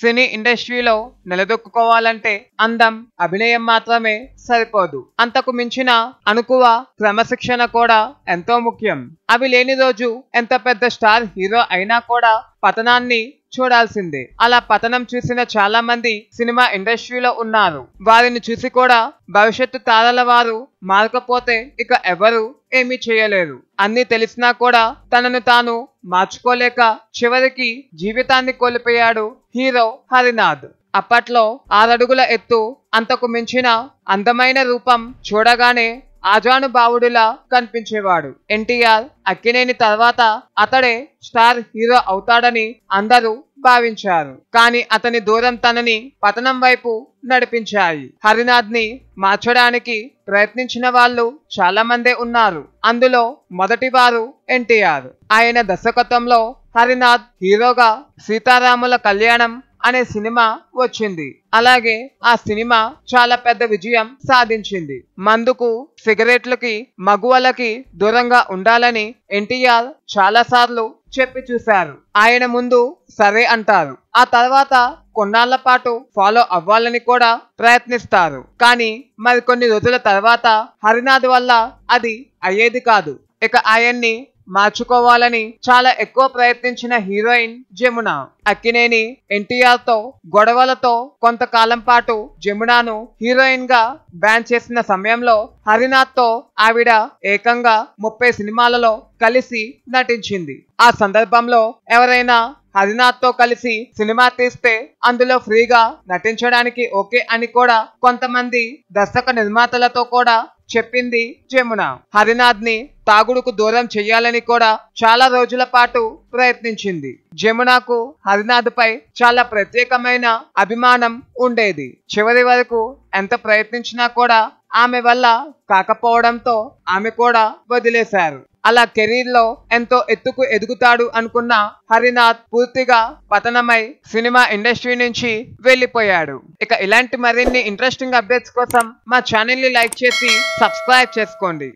సినీ ఇండస్ట్రీలో నిలదొక్కుకోవాలంటే అందం అభినయం మాత్రమే సరిపోదు అంతకు మించిన అనుకువ క్రమశిక్షణ కూడా ఎంతో ముఖ్యం అవి లేని రోజు ఎంత పెద్ద స్టార్ హీరో అయినా కూడా పతనాన్ని చూడాల్సిందే అలా పతనం చూసిన చాలా మంది సినిమా ఇండస్ట్రీలో ఉన్నారు వారిని చూసి కూడా భవిష్యత్తు తారల వారు మారకపోతే ఇక ఎవరు ఏమీ చేయలేరు అన్ని తెలిసినా కూడా తనను తాను మార్చుకోలేక చివరికి జీవితాన్ని కోల్పోయాడు హీరో హరినాథ్ అప్పట్లో ఆరడుగుల ఎత్తు అంతకు మించిన అందమైన రూపం చూడగానే ఆజానుభావుడిలా కనిపించేవాడు ఎన్టీఆర్ అక్కినేని తర్వాత అతడే స్టార్ హీరో అవుతాడని అందరూ భావించారు కానీ అతని దూరం తనని పతనం వైపు నడిపించాయి హరినాథ్ ని మార్చడానికి ప్రయత్నించిన వాళ్ళు చాలా మందే ఉన్నారు అందులో మొదటి వారు ఎన్టీఆర్ ఆయన దర్శకత్వంలో హరినాథ్ హీరోగా సీతారాముల కళ్యాణం అనే సినిమా వచ్చింది అలాగే ఆ సినిమా చాలా పెద్ద విజయం సాధించింది మందుకు సిగరెట్లకి మగువలకి దూరంగా ఉండాలని ఎన్టీఆర్ చాలా సార్లు చెప్పి చూశారు ఆయన ముందు సరే అంటారు ఆ తర్వాత కొన్నాళ్ల పాటు ఫాలో అవ్వాలని కూడా ప్రయత్నిస్తారు కానీ మరికొన్ని రోజుల తర్వాత హరినాథ్ వల్ల అది అయ్యేది కాదు ఇక ఆయన్ని మార్చుకోవాలని చాలా ఎక్కువ ప్రయత్నించిన హీరోయిన్ జమున అక్కినేని ఎన్టీఆర్ తో గొడవలతో కొంతకాలం పాటు జమునాను హీరోయిన్ గా బ్యాన్ చేసిన సమయంలో హరినాథ్ తో ఆవిడ ఏకంగా ముప్పై సినిమాలలో కలిసి నటించింది ఆ సందర్భంలో ఎవరైనా హరినాథ్ తో కలిసి సినిమా తీస్తే అందులో ఫ్రీగా నటించడానికి ఓకే అని కూడా కొంతమంది దర్శక నిర్మాతలతో కూడా చెప్పింది జమున హరినాథ్ ని తాగుడుకు దూరం చెయ్యాలని కూడా చాలా రోజుల పాటు ప్రయత్నించింది జమునకు హరినాథ్ పై చాలా ప్రత్యేకమైన అభిమానం ఉండేది చివరి వరకు ఎంత ప్రయత్నించినా కూడా ఆమె వల్ల కాకపోవడంతో ఆమె కూడా వదిలేశారు అలా కెరీర్లో ఎంతో ఎత్తుకు ఎదుగుతాడు అనుకున్న హరినాథ్ పూర్తిగా పతనమై సినిమా ఇండస్ట్రీ నుంచి వెళ్ళిపోయాడు ఇక ఇలాంటి మరిన్ని ఇంట్రెస్టింగ్ అప్డేట్స్ కోసం మా ని లైక్ చేసి సబ్స్క్రైబ్ చేసుకోండి